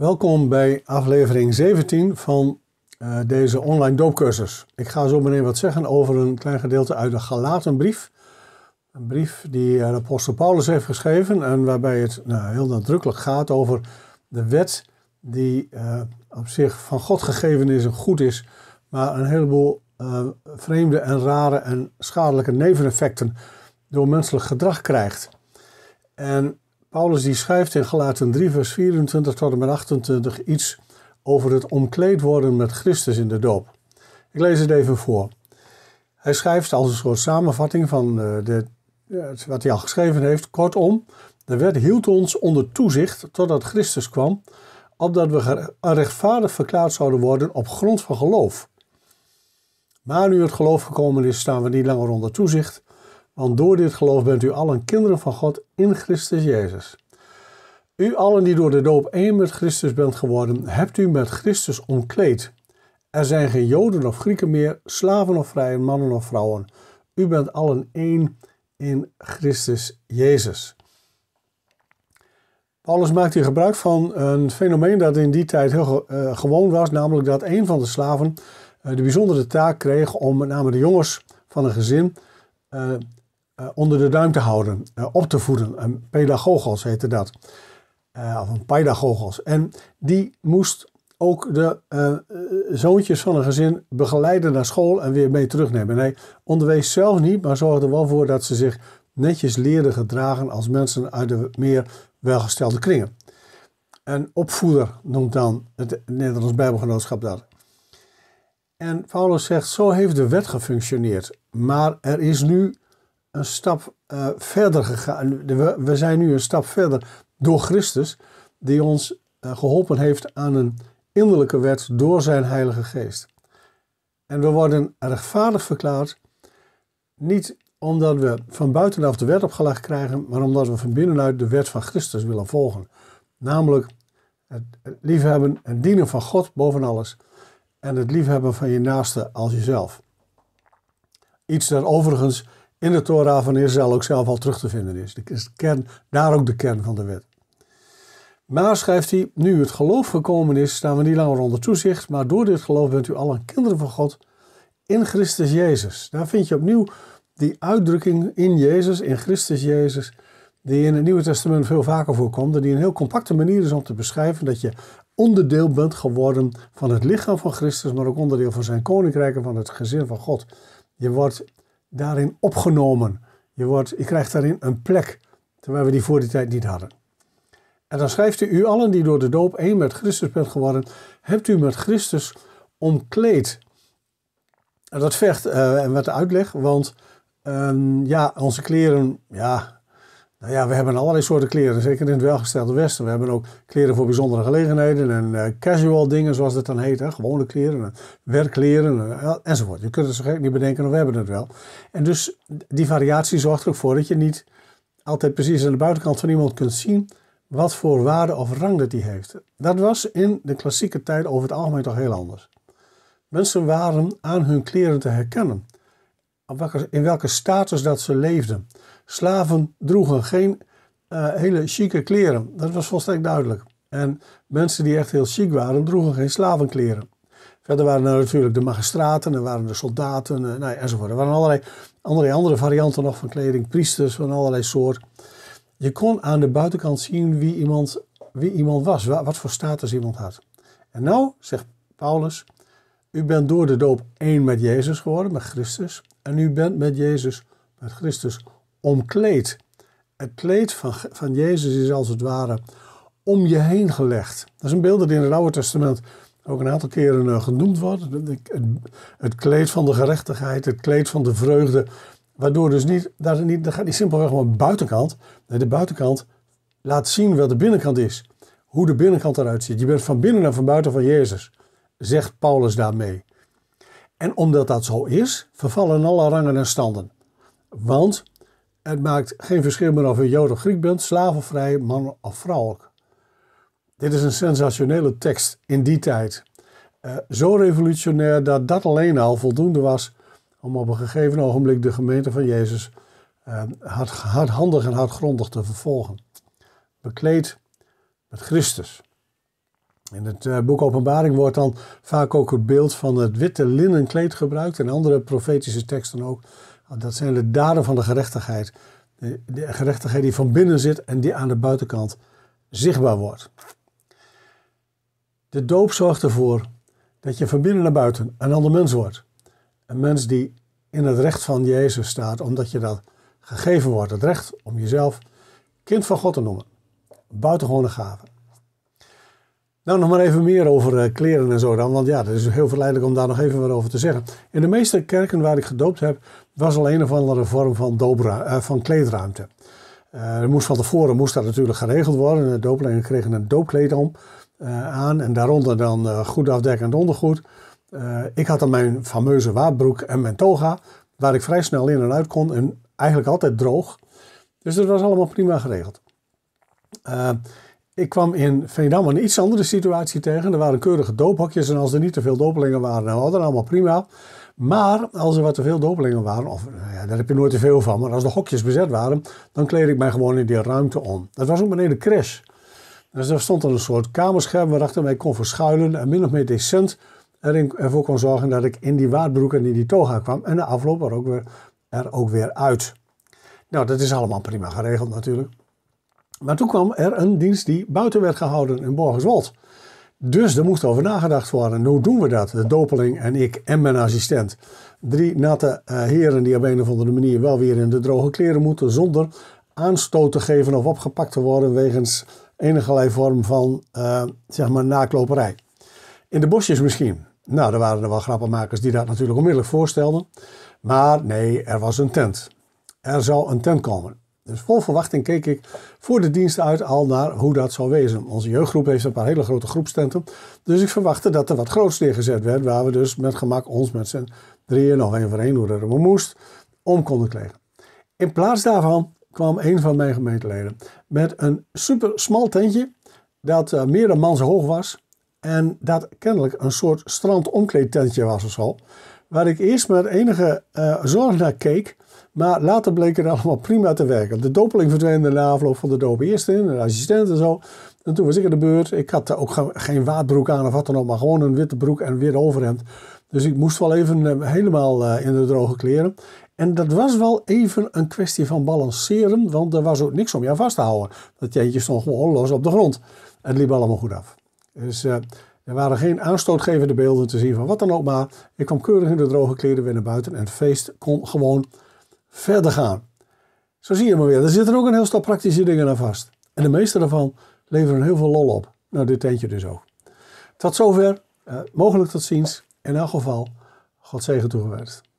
Welkom bij aflevering 17 van eh, deze online doopcursus. Ik ga zo meteen wat zeggen over een klein gedeelte uit de Galatenbrief. Een brief die eh, de apostel Paulus heeft geschreven en waarbij het nou, heel nadrukkelijk gaat over de wet die eh, op zich van God gegeven is en goed is, maar een heleboel vreemde en rare en schadelijke neveneffecten door menselijk gedrag krijgt. En Paulus die schrijft in Galaten 3 vers 24 tot en met 28 iets over het omkleed worden met Christus in de doop. Ik lees het even voor. Hij schrijft als een soort samenvatting van eh, de, eh, wat hij al geschreven heeft. Kortom, de wet hield ons onder toezicht totdat Christus kwam, opdat we rechtvaardig verklaard zouden worden op grond van geloof. Maar nu het geloof gekomen is, staan we niet langer onder toezicht, want door dit geloof bent u allen kinderen van God in Christus Jezus. U allen die door de doop één met Christus bent geworden, hebt u met Christus omkleed. Er zijn geen Joden of Grieken meer, slaven of vrije mannen of vrouwen. U bent allen één in Christus Jezus. Paulus maakt hier gebruik van een fenomeen dat in die tijd heel eh, gewoon was, namelijk dat een van de slaven eh, de bijzondere taak kreeg om met name de jongens van een gezin eh, eh, onder de duim te houden, eh, op te voeden. Een pedagogos heette dat. Eh, of een pedagogos. En die moest ook de zoontjes van een gezin begeleiden naar school en weer mee terugnemen. Nee, hij onderwees zelf niet, maar zorgde er wel voor dat ze zich netjes leerden gedragen als mensen uit de meer welgestelde kringen. Een opvoeder noemt dan het Nederlands Bijbelgenootschap dat. En Paulus zegt, zo heeft de wet gefunctioneerd, maar er is nu een stap eh, verder gegaan. We, zijn nu een stap verder door Christus, die ons eh, geholpen heeft aan een innerlijke wet door zijn Heilige Geest. En we worden rechtvaardig verklaard, niet omdat we van buitenaf de wet opgelegd krijgen, maar omdat we van binnenuit de wet van Christus willen volgen. Namelijk het liefhebben en dienen van God boven alles en het liefhebben van je naaste als jezelf. Iets dat overigens in de Torah van Israël ook zelf al terug te vinden is. Dat is de kern, daar ook de kern van de wet. Maar, schrijft hij, nu het geloof gekomen is, staan we niet langer onder toezicht, maar door dit geloof bent u allen kinderen van God in Christus Jezus. Daar vind je opnieuw die uitdrukking in Jezus, in Christus Jezus, die in het Nieuwe Testament veel vaker voorkomt en die een heel compacte manier is om te beschrijven dat je onderdeel bent geworden van het lichaam van Christus, maar ook onderdeel van zijn koninkrijk en van het gezin van God. Je wordt daarin opgenomen. Je, wordt, je krijgt daarin een plek, terwijl we die voor die tijd niet hadden. En dan schrijft u, u allen die door de doop één met Christus bent geworden, hebt u met Christus omkleed. En dat vecht uh, eh, en wat de uitleg, want ehm, ja, onze kleren, ja, nou ja, we hebben allerlei soorten kleren, zeker in het welgestelde Westen. We hebben ook kleren voor bijzondere gelegenheden en eh, casual dingen, zoals dat dan heet. Hè? Gewone kleren, eh, werkkleren eh, enzovoort. Je kunt het zo gek niet bedenken, of we hebben het wel. En dus die variatie zorgt er ook voor dat je niet altijd precies aan de buitenkant van iemand kunt zien wat voor waarde of rang dat die heeft. Dat was in de klassieke tijd over het algemeen toch heel anders. Mensen waren aan hun kleren te herkennen, in welke status dat ze leefden. Slaven droegen geen eh, hele chique kleren. Dat was volstrekt duidelijk. En mensen die echt heel chic waren, droegen geen slavenkleren. Verder waren er natuurlijk de magistraten, er waren de soldaten uh, eh, nee, nou enzovoort. Er waren allerlei, allerlei andere varianten nog van kleding, priesters van allerlei soort. Je kon aan de buitenkant zien wie iemand, wie iemand was, wat voor status iemand had. En nou, zegt Paulus, u bent door de doop één met Jezus geworden, met Christus. En u bent met Jezus, met Christus, omkleed. Het kleed van, van Jezus is als het ware om je heen gelegd. Dat is een beeld dat in het Oude Testament ook een aantal keren eh, genoemd wordt. Het, kleed van de gerechtigheid, het kleed van de vreugde. Waardoor dus niet, dat, niet, dat gaat niet simpelweg om de buitenkant. Nee, de buitenkant laat zien wat de binnenkant is. Hoe de binnenkant eruit ziet. Je bent van binnen en van buiten van Jezus, zegt Paulus daarmee. En omdat dat zo is, vervallen alle rangen en standen. Want het maakt geen verschil meer of je Jood of Griek bent, slavenvrij man of vrouwelijk. Dit is een sensationele tekst in die tijd. Eh, zo revolutionair dat dat alleen al voldoende was om op een gegeven ogenblik de gemeente van Jezus eh, hardhandig en hardgrondig te vervolgen. Bekleed met Christus. In het eh, boek Openbaring wordt dan vaak ook het beeld van het witte linnen kleed gebruikt en andere profetische teksten ook. Dat zijn de daden van de gerechtigheid. De, gerechtigheid die van binnen zit en die aan de buitenkant zichtbaar wordt. De doop zorgt ervoor dat je van binnen naar buiten een ander mens wordt. Een mens die in het recht van Jezus staat, omdat je dat gegeven wordt. Het recht om jezelf kind van God te noemen. Buitengewone gaven. Nou, nog maar even meer over eh, kleren en zo dan, want ja, dat is heel verleidelijk om daar nog even wat over te zeggen. In de meeste kerken waar ik gedoopt heb, was al een of andere vorm van, dobra, eh, van kleedruimte. Eh, moest van tevoren moest dat natuurlijk geregeld worden. De doopelingen kregen een doopkleed om, aan en daaronder dan uh, goed afdekkend ondergoed. ik had dan mijn fameuze waardbroek en mijn toga, waar ik vrij snel in en uit kon en eigenlijk altijd droog. Dus dat was allemaal prima geregeld. Ik kwam in Veendam een iets andere situatie tegen. Er waren keurige doophokjes en als er niet te veel dopelingen waren, dan hadden we allemaal prima. Maar als er wat te veel dopelingen waren, of nou ja, daar heb je nooit te veel van, maar als de hokjes bezet waren, dan kleed ik mij gewoon in die ruimte om. Dat was ook beneden de crash. Dus er stond een soort kamerscherm waarachter mij kon verschuilen en min of meer decent erin, ervoor kon zorgen dat ik in die waardbroek en in die toga kwam. En de afloop er ook weer, er ook weer uit. Nou, dat is allemaal prima geregeld natuurlijk. Maar toen kwam er een dienst die buiten werd gehouden in Borgerswold. Dus er moest over nagedacht worden. Hoe doen we dat? De dopeling en ik en mijn assistent. Drie natte eh, heren die op een of andere manier wel weer in de droge kleren moeten. Zonder aanstoot te geven of opgepakt te worden wegens enige vorm van eh, zeg maar nakloperij. In de bosjes misschien. Nou, er waren er wel grappenmakers die dat natuurlijk onmiddellijk voorstelden. Maar nee, er was een tent. Er zou een tent komen. Dus vol verwachting keek ik voor de dienst uit al naar hoe dat zou wezen. Onze jeugdgroep heeft een paar hele grote groepstenten. Dus ik verwachtte dat er wat groots neergezet werd. Waar we dus met gemak ons met z'n drieën nog één voor één, hoe dat we moest, om konden krijgen. In plaats daarvan kwam een van mijn gemeenteleden met een super smal tentje. Dat uh, meer dan mans hoog was. En dat kennelijk een soort strandomkleedtentje was of zo. Waar ik eerst met enige eh, zorg naar keek maar later bleek het allemaal prima te werken. De dopeling verdween de afloop van de doop eerst in, een assistent en zo. En toen was ik aan de beurt. Ik had ook geen waadbroek aan of wat dan ook, maar gewoon een witte broek en weer overhemd. Dus ik moest wel even eh, helemaal eh, in de droge kleren. En dat was wel even een kwestie van balanceren, want er was ook niks om jou vast te houden. Dat jeentje stond gewoon los op de grond. Het liep allemaal goed af. Dus eh, er waren geen aanstootgevende beelden te zien van wat dan ook, maar ik kwam keurig in de droge kleren weer naar buiten en het feest kon gewoon verder gaan. Zo zie je maar weer. Er zitten ook een heel stel praktische dingen aan vast. En de meeste daarvan leveren heel veel lol op. Nou, dit tentje dus ook. Tot zover. Eh, mogelijk tot ziens. In elk geval, God zegen toegewenst.